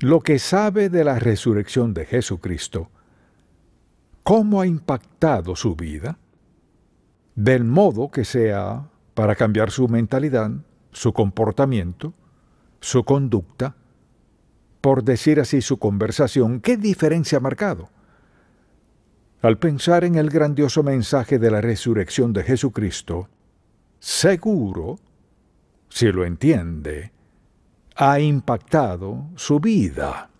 lo que sabe de la resurrección de Jesucristo, cómo ha impactado su vida, del modo que sea para cambiar su mentalidad, su comportamiento, su conducta, por decir así su conversación, ¿qué diferencia ha marcado? Al pensar en el grandioso mensaje de la resurrección de Jesucristo, seguro, si lo entiende, ha impactado su vida,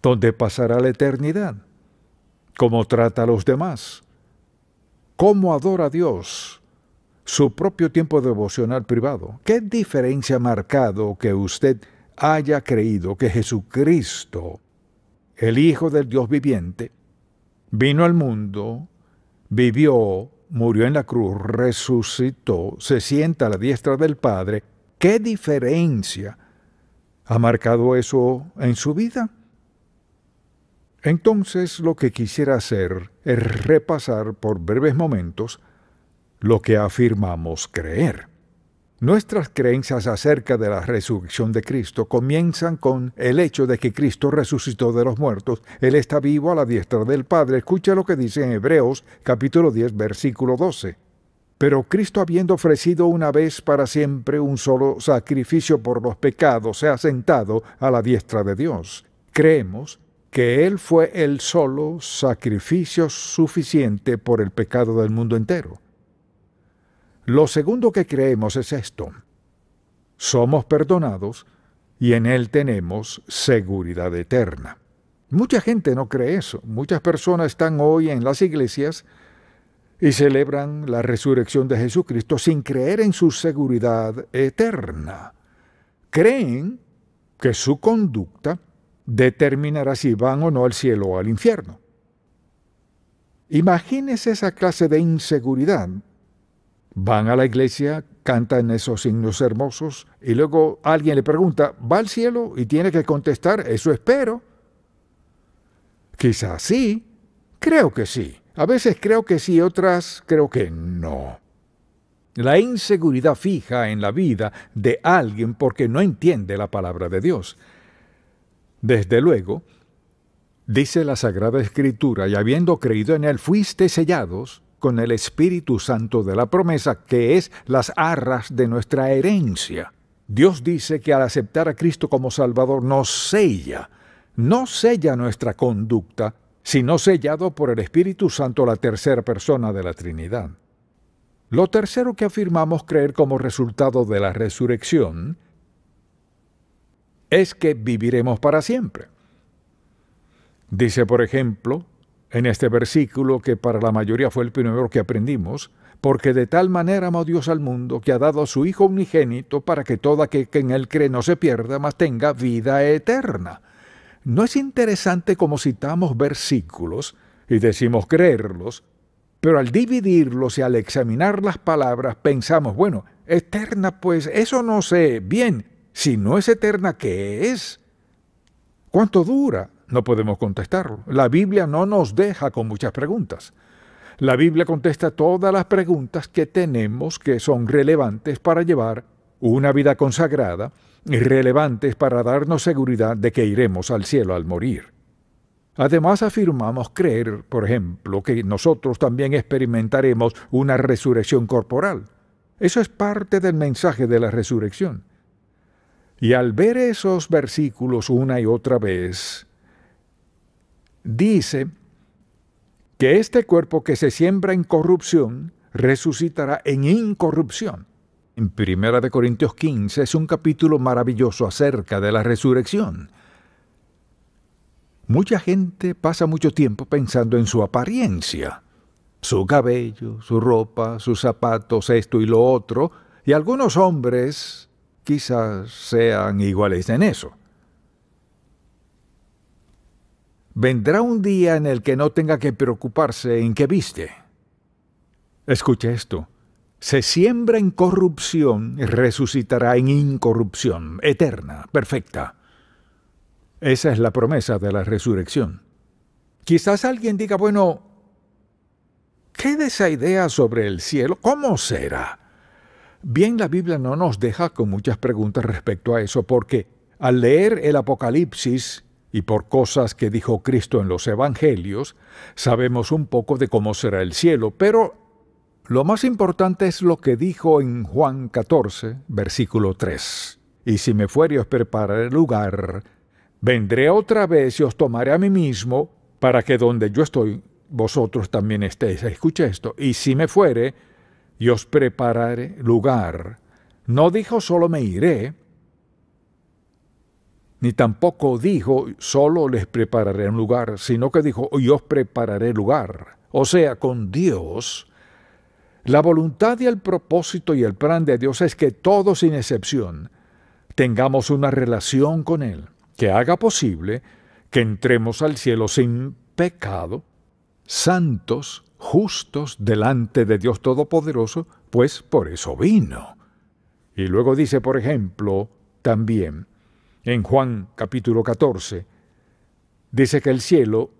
¿Dónde pasará la eternidad, cómo trata a los demás, cómo adora a Dios, su propio tiempo devocional privado. ¿Qué diferencia ha marcado que usted haya creído que Jesucristo, el Hijo del Dios viviente, vino al mundo, vivió, murió en la cruz, resucitó, se sienta a la diestra del Padre, ¿Qué diferencia ha marcado eso en su vida? Entonces lo que quisiera hacer es repasar por breves momentos lo que afirmamos creer. Nuestras creencias acerca de la resurrección de Cristo comienzan con el hecho de que Cristo resucitó de los muertos, Él está vivo a la diestra del Padre. Escucha lo que dice en Hebreos capítulo 10 versículo 12. Pero Cristo habiendo ofrecido una vez para siempre un solo sacrificio por los pecados, se ha sentado a la diestra de Dios. Creemos que Él fue el solo sacrificio suficiente por el pecado del mundo entero. Lo segundo que creemos es esto. Somos perdonados y en Él tenemos seguridad eterna. Mucha gente no cree eso. Muchas personas están hoy en las iglesias y celebran la resurrección de Jesucristo sin creer en su seguridad eterna. Creen que su conducta determinará si van o no al cielo o al infierno. Imagínense esa clase de inseguridad. Van a la iglesia, cantan esos himnos hermosos y luego alguien le pregunta, ¿va al cielo? Y tiene que contestar, eso espero. Quizás sí, creo que sí. A veces creo que sí, otras creo que no. La inseguridad fija en la vida de alguien porque no entiende la palabra de Dios. Desde luego, dice la Sagrada Escritura, y habiendo creído en Él, fuiste sellados con el Espíritu Santo de la promesa, que es las arras de nuestra herencia. Dios dice que al aceptar a Cristo como Salvador nos sella, no sella nuestra conducta, sino sellado por el Espíritu Santo, la tercera persona de la Trinidad. Lo tercero que afirmamos creer como resultado de la resurrección es que viviremos para siempre. Dice, por ejemplo, en este versículo que para la mayoría fue el primero que aprendimos, porque de tal manera amó Dios al mundo que ha dado a su Hijo unigénito para que toda que en él cree no se pierda, mas tenga vida eterna. ¿No es interesante como citamos versículos y decimos creerlos, pero al dividirlos y al examinar las palabras pensamos, bueno, eterna pues, eso no sé bien, si no es eterna, ¿qué es? ¿Cuánto dura? No podemos contestarlo. La Biblia no nos deja con muchas preguntas. La Biblia contesta todas las preguntas que tenemos que son relevantes para llevar una vida consagrada, relevantes para darnos seguridad de que iremos al cielo al morir. Además afirmamos creer, por ejemplo, que nosotros también experimentaremos una resurrección corporal. Eso es parte del mensaje de la resurrección. Y al ver esos versículos una y otra vez, dice que este cuerpo que se siembra en corrupción resucitará en incorrupción. En Primera de Corintios 15 es un capítulo maravilloso acerca de la resurrección. Mucha gente pasa mucho tiempo pensando en su apariencia, su cabello, su ropa, sus zapatos, esto y lo otro, y algunos hombres quizás sean iguales en eso. Vendrá un día en el que no tenga que preocuparse en qué viste. Escuche esto se siembra en corrupción y resucitará en incorrupción, eterna, perfecta. Esa es la promesa de la resurrección. Quizás alguien diga, bueno, ¿qué de esa idea sobre el cielo? ¿Cómo será? Bien, la Biblia no nos deja con muchas preguntas respecto a eso, porque al leer el Apocalipsis y por cosas que dijo Cristo en los Evangelios, sabemos un poco de cómo será el cielo, pero lo más importante es lo que dijo en Juan 14, versículo 3. Y si me fuere os os el lugar, vendré otra vez y os tomaré a mí mismo, para que donde yo estoy, vosotros también estéis. Escucha esto. Y si me fuere y os prepararé lugar. No dijo solo me iré, ni tampoco dijo solo les prepararé un lugar, sino que dijo y os prepararé lugar. O sea, con Dios la voluntad y el propósito y el plan de Dios es que todos sin excepción tengamos una relación con Él que haga posible que entremos al cielo sin pecado, santos, justos delante de Dios Todopoderoso, pues por eso vino. Y luego dice, por ejemplo, también en Juan capítulo 14, dice que el cielo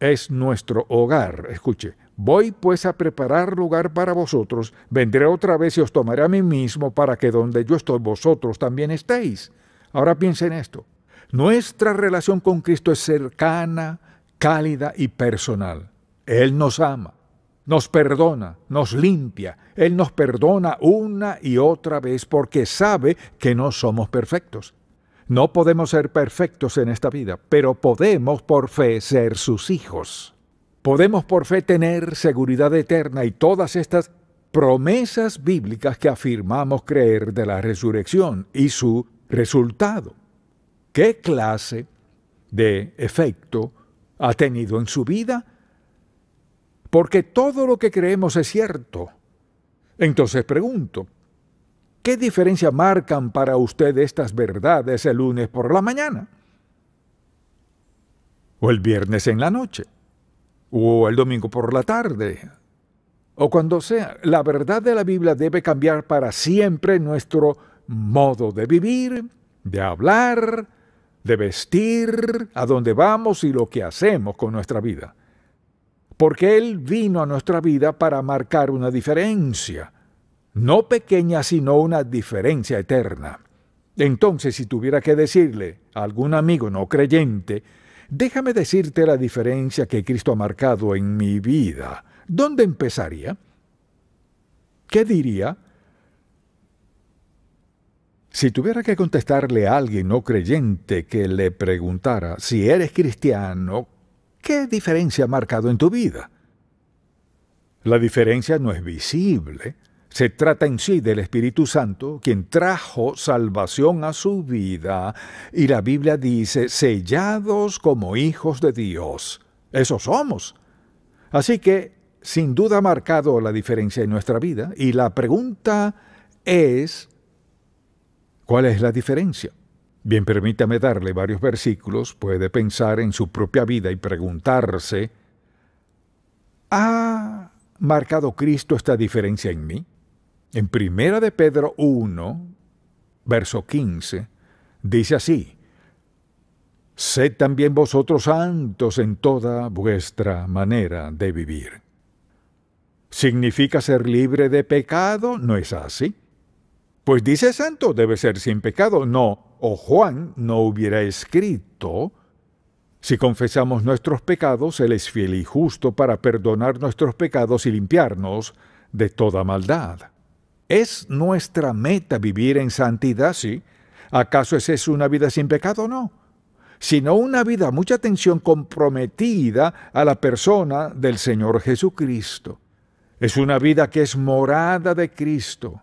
es nuestro hogar. Escuche, voy pues a preparar lugar para vosotros, vendré otra vez y os tomaré a mí mismo para que donde yo estoy vosotros también estéis. Ahora piensen esto. Nuestra relación con Cristo es cercana, cálida y personal. Él nos ama, nos perdona, nos limpia. Él nos perdona una y otra vez porque sabe que no somos perfectos. No podemos ser perfectos en esta vida, pero podemos por fe ser sus hijos. Podemos por fe tener seguridad eterna y todas estas promesas bíblicas que afirmamos creer de la resurrección y su resultado. ¿Qué clase de efecto ha tenido en su vida? Porque todo lo que creemos es cierto. Entonces pregunto, ¿Qué diferencia marcan para usted estas verdades el lunes por la mañana? ¿O el viernes en la noche? ¿O el domingo por la tarde? ¿O cuando sea? La verdad de la Biblia debe cambiar para siempre nuestro modo de vivir, de hablar, de vestir, a dónde vamos y lo que hacemos con nuestra vida. Porque Él vino a nuestra vida para marcar una diferencia no pequeña, sino una diferencia eterna. Entonces, si tuviera que decirle a algún amigo no creyente, déjame decirte la diferencia que Cristo ha marcado en mi vida, ¿dónde empezaría? ¿Qué diría? Si tuviera que contestarle a alguien no creyente que le preguntara, si eres cristiano, ¿qué diferencia ha marcado en tu vida? La diferencia no es visible, se trata en sí del Espíritu Santo, quien trajo salvación a su vida, y la Biblia dice, sellados como hijos de Dios. Eso somos. Así que, sin duda ha marcado la diferencia en nuestra vida, y la pregunta es, ¿cuál es la diferencia? Bien, permítame darle varios versículos, puede pensar en su propia vida y preguntarse, ¿ha marcado Cristo esta diferencia en mí? En Primera de Pedro 1, verso 15, dice así, Sed también vosotros santos en toda vuestra manera de vivir. ¿Significa ser libre de pecado? No es así. Pues dice santo, debe ser sin pecado. No, o Juan no hubiera escrito, si confesamos nuestros pecados, Él es fiel y justo para perdonar nuestros pecados y limpiarnos de toda maldad. ¿Es nuestra meta vivir en santidad? Sí. ¿Acaso es una vida sin pecado? No. Sino una vida, mucha atención, comprometida a la persona del Señor Jesucristo. Es una vida que es morada de Cristo.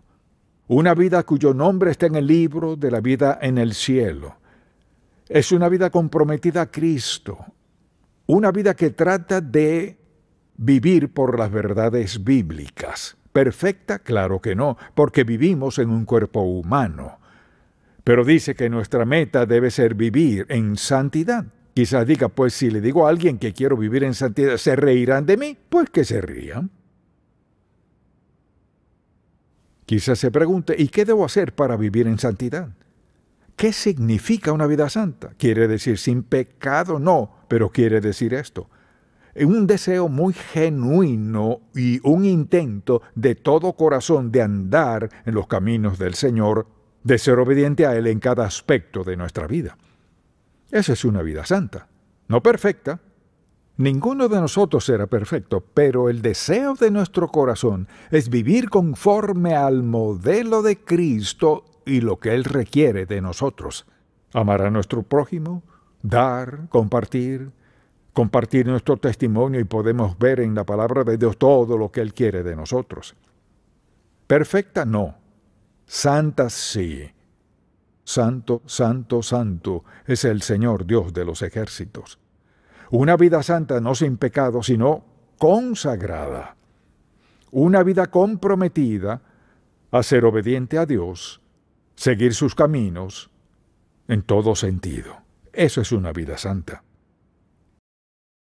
Una vida cuyo nombre está en el libro de la vida en el cielo. Es una vida comprometida a Cristo. Una vida que trata de vivir por las verdades bíblicas. Perfecta, claro que no, porque vivimos en un cuerpo humano. Pero dice que nuestra meta debe ser vivir en santidad. Quizás diga, pues si le digo a alguien que quiero vivir en santidad, ¿se reirán de mí? Pues que se rían. Quizás se pregunte, ¿y qué debo hacer para vivir en santidad? ¿Qué significa una vida santa? ¿Quiere decir sin pecado? No, pero quiere decir esto un deseo muy genuino y un intento de todo corazón de andar en los caminos del Señor, de ser obediente a Él en cada aspecto de nuestra vida. Esa es una vida santa, no perfecta. Ninguno de nosotros será perfecto, pero el deseo de nuestro corazón es vivir conforme al modelo de Cristo y lo que Él requiere de nosotros. Amar a nuestro prójimo, dar, compartir, compartir nuestro testimonio y podemos ver en la palabra de Dios todo lo que Él quiere de nosotros. Perfecta no, santa sí. Santo, santo, santo es el Señor Dios de los ejércitos. Una vida santa no sin pecado, sino consagrada. Una vida comprometida a ser obediente a Dios, seguir sus caminos, en todo sentido. Eso es una vida santa.